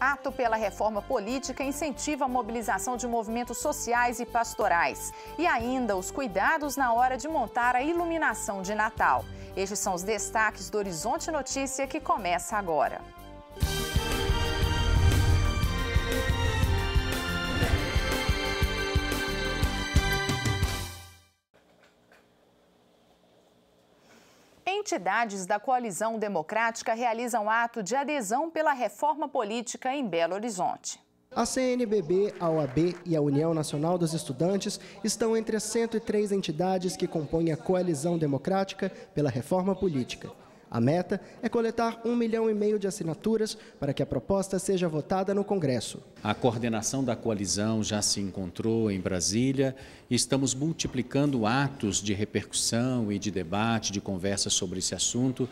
Ato pela Reforma Política incentiva a mobilização de movimentos sociais e pastorais. E ainda os cuidados na hora de montar a iluminação de Natal. Estes são os destaques do Horizonte Notícia que começa agora. Entidades da coalizão democrática realizam ato de adesão pela reforma política em Belo Horizonte. A CNBB, a OAB e a União Nacional dos Estudantes estão entre as 103 entidades que compõem a coalizão democrática pela reforma política. A meta é coletar um milhão e meio de assinaturas para que a proposta seja votada no Congresso. A coordenação da coalizão já se encontrou em Brasília e estamos multiplicando atos de repercussão e de debate, de conversa sobre esse assunto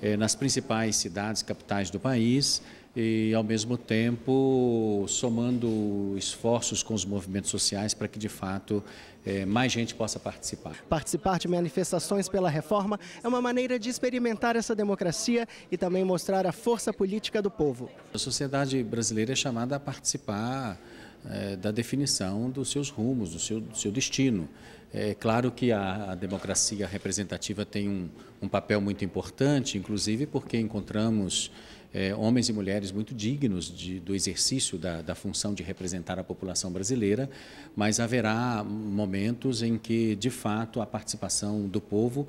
eh, nas principais cidades, capitais do país e, ao mesmo tempo, somando esforços com os movimentos sociais para que, de fato, é, mais gente possa participar. Participar de manifestações pela reforma é uma maneira de experimentar essa democracia e também mostrar a força política do povo. A sociedade brasileira é chamada a participar é, da definição dos seus rumos, do seu, do seu destino. É claro que a, a democracia representativa tem um, um papel muito importante, inclusive porque encontramos é, homens e mulheres muito dignos de, do exercício da, da, função de representar a população brasileira, mas haverá momentos em que, de fato, a participação do povo,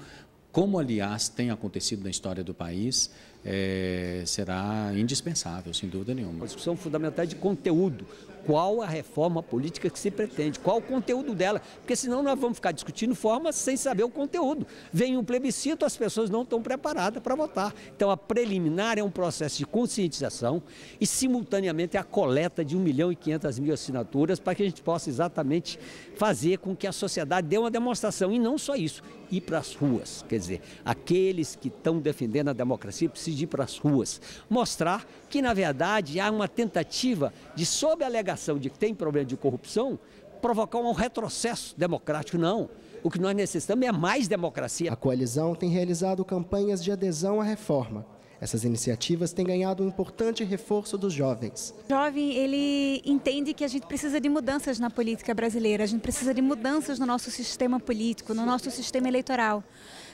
como aliás tem acontecido na história do país, é, será indispensável, sem dúvida nenhuma. A discussão fundamental é de conteúdo. Qual a reforma política que se pretende? Qual o conteúdo dela? Porque senão nós vamos ficar discutindo formas sem saber o conteúdo. Vem um plebiscito, as pessoas não estão preparadas para votar. Então a preliminar é um processo de conscientização e simultaneamente a coleta de 1 milhão e 500 mil assinaturas para que a gente possa exatamente fazer com que a sociedade dê uma demonstração. E não só isso, ir para as ruas. Quer dizer, aqueles que estão defendendo a democracia precisam de ir para as ruas. Mostrar que, na verdade, há uma tentativa de, sob a alegação de que tem problema de corrupção, provocar um retrocesso democrático. Não. O que nós necessitamos é mais democracia. A coalizão tem realizado campanhas de adesão à reforma. Essas iniciativas têm ganhado um importante reforço dos jovens. O jovem, ele entende que a gente precisa de mudanças na política brasileira, a gente precisa de mudanças no nosso sistema político, no nosso sistema eleitoral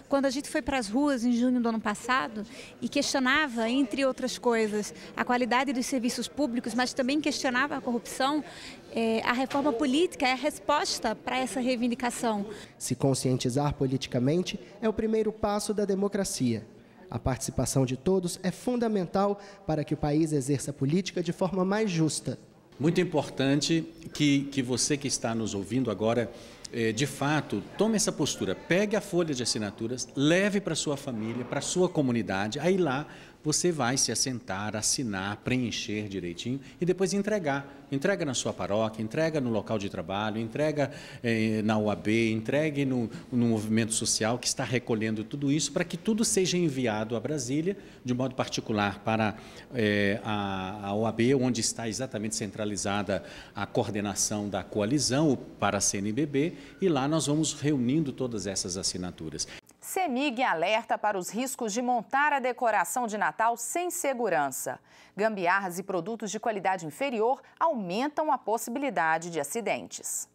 quando a gente foi para as ruas em junho do ano passado e questionava, entre outras coisas, a qualidade dos serviços públicos, mas também questionava a corrupção, é, a reforma política é a resposta para essa reivindicação. Se conscientizar politicamente é o primeiro passo da democracia. A participação de todos é fundamental para que o país exerça a política de forma mais justa. Muito importante que, que você que está nos ouvindo agora é, de fato, tome essa postura, pegue a folha de assinaturas, leve para sua família, para sua comunidade, aí lá você vai se assentar, assinar, preencher direitinho e depois entregar. Entrega na sua paróquia, entrega no local de trabalho, entrega eh, na UAB, entregue no, no movimento social que está recolhendo tudo isso para que tudo seja enviado a Brasília, de modo particular para eh, a, a onde está exatamente centralizada a coordenação da coalizão para a CNBB, e lá nós vamos reunindo todas essas assinaturas. CEMIG alerta para os riscos de montar a decoração de Natal sem segurança. Gambiarras e produtos de qualidade inferior aumentam a possibilidade de acidentes.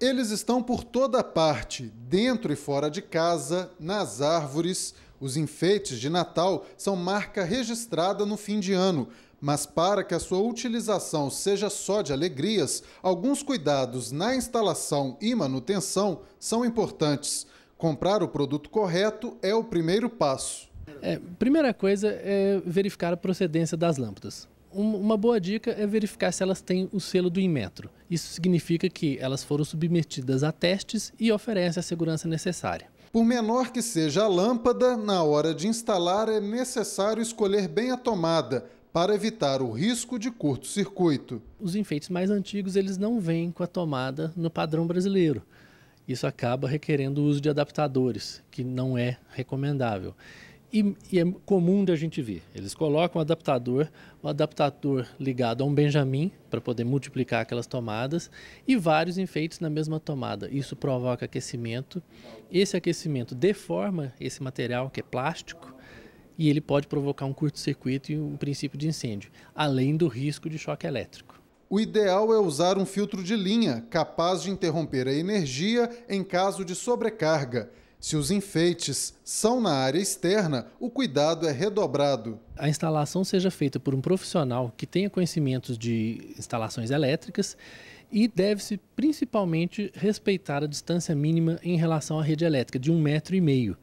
Eles estão por toda parte, dentro e fora de casa, nas árvores. Os enfeites de Natal são marca registrada no fim de ano, mas para que a sua utilização seja só de alegrias, alguns cuidados na instalação e manutenção são importantes. Comprar o produto correto é o primeiro passo. É, primeira coisa é verificar a procedência das lâmpadas. uma boa dica é verificar se elas têm o selo do Inmetro. Isso significa que elas foram submetidas a testes e oferecem a segurança necessária. Por menor que seja a lâmpada, na hora de instalar é necessário escolher bem a tomada para evitar o risco de curto-circuito. Os enfeites mais antigos eles não vêm com a tomada no padrão brasileiro isso acaba requerendo o uso de adaptadores, que não é recomendável. E, e, é comum de a gente ver. Eles colocam um adaptador, o um adaptador ligado a um Benjamin para poder multiplicar aquelas tomadas e vários enfeites na mesma tomada. Isso provoca aquecimento. Esse aquecimento deforma esse material que é plástico e ele pode provocar um curto-circuito e um princípio de incêndio, além do risco de choque elétrico. O ideal é usar um filtro de linha, capaz de interromper a energia em caso de sobrecarga. Se os enfeites são na área externa, o cuidado é redobrado. A instalação seja feita por um profissional que tenha conhecimentos de instalações elétricas e deve-se principalmente respeitar a distância mínima em relação à rede elétrica, de um metro e meio.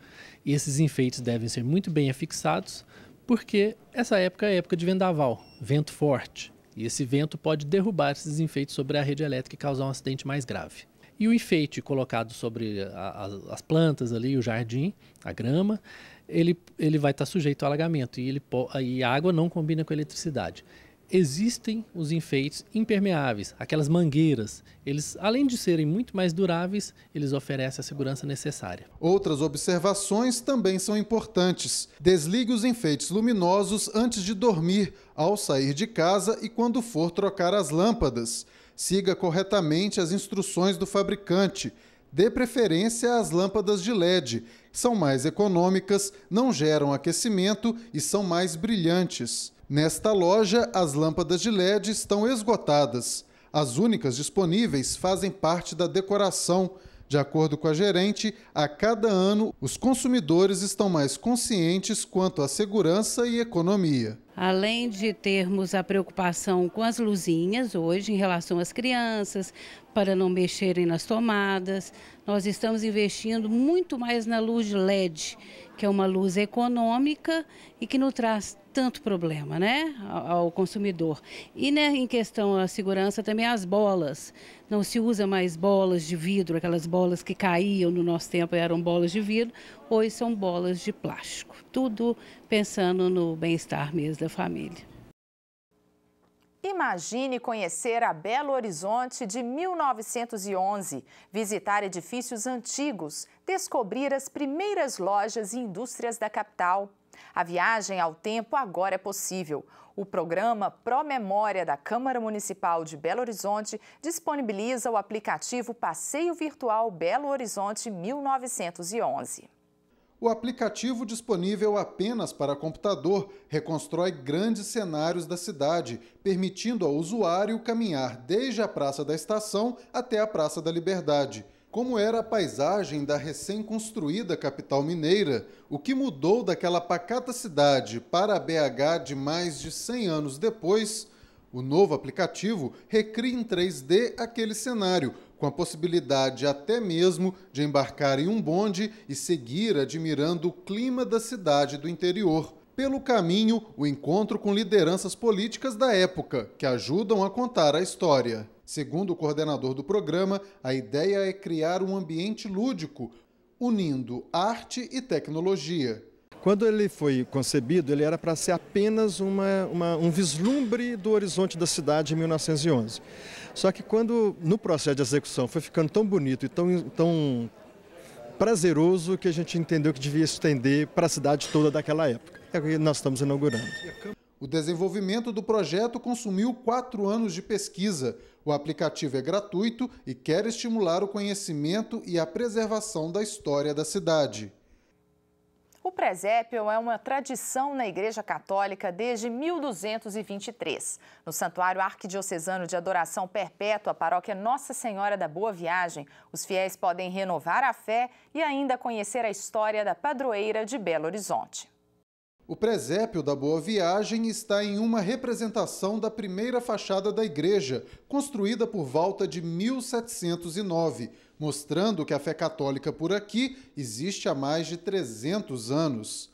E esses enfeites devem ser muito bem afixados, porque essa época é época de vendaval, vento forte. E esse vento pode derrubar esses enfeites sobre a rede elétrica e causar um acidente mais grave. E o enfeite colocado sobre a, a, as plantas ali, o jardim, a grama, ele, ele vai estar tá sujeito ao alagamento e, ele, e a água não combina com a eletricidade. Existem os enfeites impermeáveis, aquelas mangueiras. Eles, além de serem muito mais duráveis, eles oferecem a segurança necessária. Outras observações também são importantes. Desligue os enfeites luminosos antes de dormir ao sair de casa e quando for trocar as lâmpadas. Siga corretamente as instruções do fabricante. Dê preferência às lâmpadas de LED, são mais econômicas, não geram aquecimento e são mais brilhantes. Nesta loja, as lâmpadas de LED estão esgotadas. As únicas disponíveis fazem parte da decoração. De acordo com a gerente, a cada ano os consumidores estão mais conscientes quanto à segurança e economia. Além de termos a preocupação com as luzinhas hoje em relação às crianças, para não mexerem nas tomadas, nós estamos investindo muito mais na luz LED, que é uma luz econômica e que não traz tanto problema né, ao consumidor. E né, em questão à segurança também as bolas. Não se usa mais bolas de vidro, aquelas bolas que caíam no nosso tempo eram bolas de vidro pois são bolas de plástico. Tudo pensando no bem-estar mesmo da família. Imagine conhecer a Belo Horizonte de 1911, visitar edifícios antigos, descobrir as primeiras lojas e indústrias da capital. A viagem ao tempo agora é possível. O programa Pro Memória da Câmara Municipal de Belo Horizonte disponibiliza o aplicativo Passeio Virtual Belo Horizonte 1911. O aplicativo disponível apenas para computador reconstrói grandes cenários da cidade, permitindo ao usuário caminhar desde a Praça da Estação até a Praça da Liberdade. Como era a paisagem da recém-construída capital mineira, o que mudou daquela pacata cidade para a BH de mais de 100 anos depois o novo aplicativo recria em 3D aquele cenário, com a possibilidade até mesmo de embarcar em um bonde e seguir admirando o clima da cidade do interior. Pelo caminho, o encontro com lideranças políticas da época, que ajudam a contar a história. Segundo o coordenador do programa, a ideia é criar um ambiente lúdico, unindo arte e tecnologia. Quando ele foi concebido, ele era para ser apenas uma, uma, um vislumbre do horizonte da cidade em 1911. Só que quando, no processo de execução, foi ficando tão bonito e tão, tão prazeroso que a gente entendeu que devia estender para a cidade toda daquela época. É o que nós estamos inaugurando. O desenvolvimento do projeto consumiu quatro anos de pesquisa. O aplicativo é gratuito e quer estimular o conhecimento e a preservação da história da cidade. O presépio é uma tradição na Igreja Católica desde 1223. No Santuário Arquidiocesano de Adoração Perpétua, paróquia Nossa Senhora da Boa Viagem, os fiéis podem renovar a fé e ainda conhecer a história da padroeira de Belo Horizonte. O presépio da Boa Viagem está em uma representação da primeira fachada da igreja, construída por volta de 1709, mostrando que a fé católica por aqui existe há mais de 300 anos.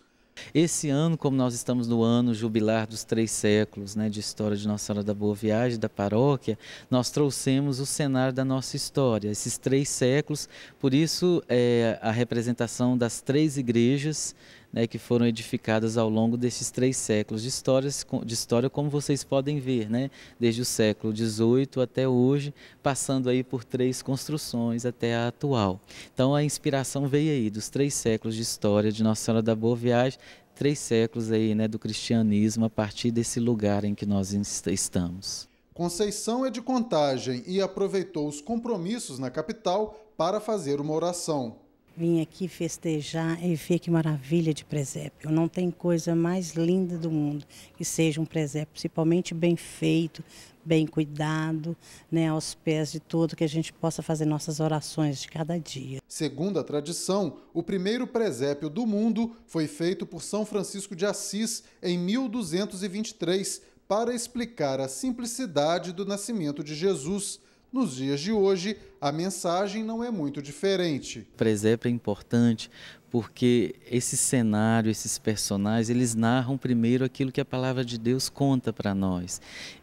Esse ano, como nós estamos no ano jubilar dos três séculos né, de história de Nossa Senhora da Boa Viagem, da paróquia, nós trouxemos o cenário da nossa história, esses três séculos, por isso é, a representação das três igrejas né, que foram edificadas ao longo desses três séculos de, histórias, de história, como vocês podem ver, né, desde o século XVIII até hoje, passando aí por três construções até a atual. Então a inspiração veio aí dos três séculos de história de Nossa Senhora da Boa Viagem, três séculos aí, né, do cristianismo a partir desse lugar em que nós estamos. Conceição é de Contagem e aproveitou os compromissos na capital para fazer uma oração vim aqui festejar e ver que maravilha de presépio. Não tem coisa mais linda do mundo que seja um presépio, principalmente bem feito, bem cuidado, né, aos pés de todo que a gente possa fazer nossas orações de cada dia. Segundo a tradição, o primeiro presépio do mundo foi feito por São Francisco de Assis em 1223 para explicar a simplicidade do nascimento de Jesus. Nos dias de hoje, a mensagem não é muito diferente. O presépio é importante porque esse cenário, esses personagens, eles narram primeiro aquilo que a palavra de Deus conta para nós.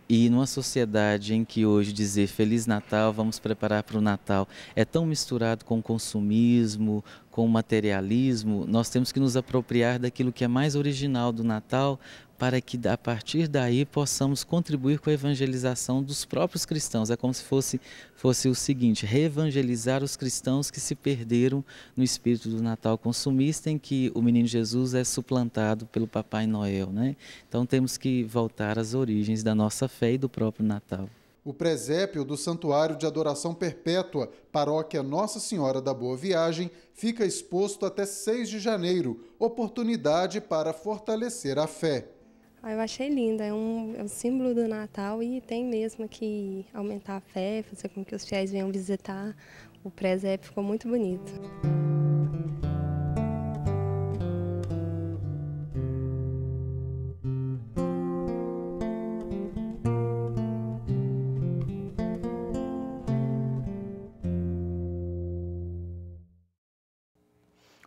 E numa sociedade em que hoje dizer Feliz Natal, vamos preparar para o Natal, é tão misturado com consumismo, com materialismo, nós temos que nos apropriar daquilo que é mais original do Natal para que a partir daí possamos contribuir com a evangelização dos próprios cristãos. É como se fosse, fosse o seguinte: reevangelizar os cristãos que se perderam no espírito do Natal consumista, em que o menino Jesus é suplantado pelo Papai Noel. Né? Então temos que voltar às origens da nossa fé e do próprio Natal. O presépio do Santuário de Adoração Perpétua, paróquia Nossa Senhora da Boa Viagem, fica exposto até 6 de janeiro oportunidade para fortalecer a fé. Ah, eu achei linda, é um, é um símbolo do Natal e tem mesmo que aumentar a fé, fazer com que os fiéis venham visitar. O presépio ficou muito bonito.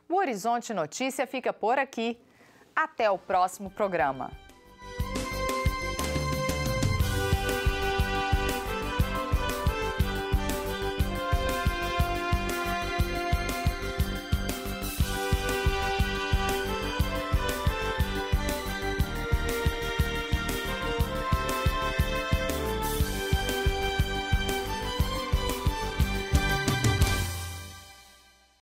O Horizonte Notícia fica por aqui. Até o próximo programa.